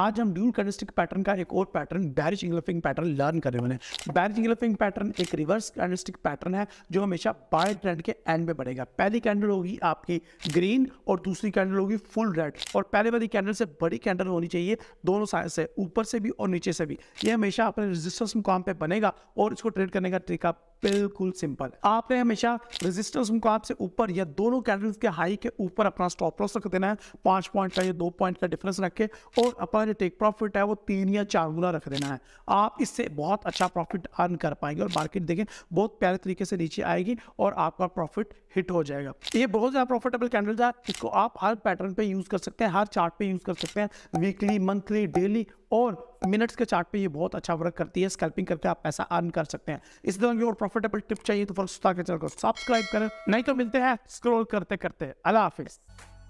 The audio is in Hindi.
आज हम ड्यूल कैरेस्टिक पैटर्न का एक और pattern bearish engulfing pattern learn कर रहे हैं बैरिज इंग्लफिंग पैटर्न एक रिवर्स कैरेस्टिक पैटर्न है जो हमेशा बाय ट्रेंड के एंड में बढ़ेगा पहली कैंडल होगी आपकी ग्रीन और दूसरी कैंडल होगी फुल रेड और पहले वाली कैंडल से बड़ी कैंडल होनी चाहिए दोनों साइड से ऊपर से भी और नीचे से भी ये हमेशा अपने रजिस्टर्स मुकाम पर बनेगा और इसको ट्रेड करने का तरीका बिल्कुल सिंपल आपने हमेशा रेजिस्टेंस उनको आपसे ऊपर या दोनों कैंडल्स के हाई के ऊपर अपना स्टॉप लॉस रख देना है पांच पॉइंट का या दो पॉइंट का डिफरेंस रख के और अपना जो टेक प्रॉफिट है वो तीन या चार गुना रख देना है आप इससे बहुत अच्छा प्रॉफिट अर्न कर पाएंगे और मार्केट देखें बहुत प्यारे तरीके से नीचे आएगी और आपका प्रॉफिट हिट हो जाएगा ये बहुत ज़्यादा प्रॉफिटेबल कैंडल्स है इसको आप हर पैटर्न पर यूज़ कर सकते हैं हर चार्ट यूज़ कर सकते हैं वीकली मंथली डेली और मिनट्स के चार्ट पे ये बहुत अच्छा वर्क करती है स्कैल्पिंग करके आप पैसा अर्न कर सकते हैं इस तरह की और प्रॉफिटेबल टिप चाहिए तो फर्स्ट के चैनल को सब्सक्राइब करें नहीं तो मिलते हैं स्क्रॉल करते करते अला हाफिज़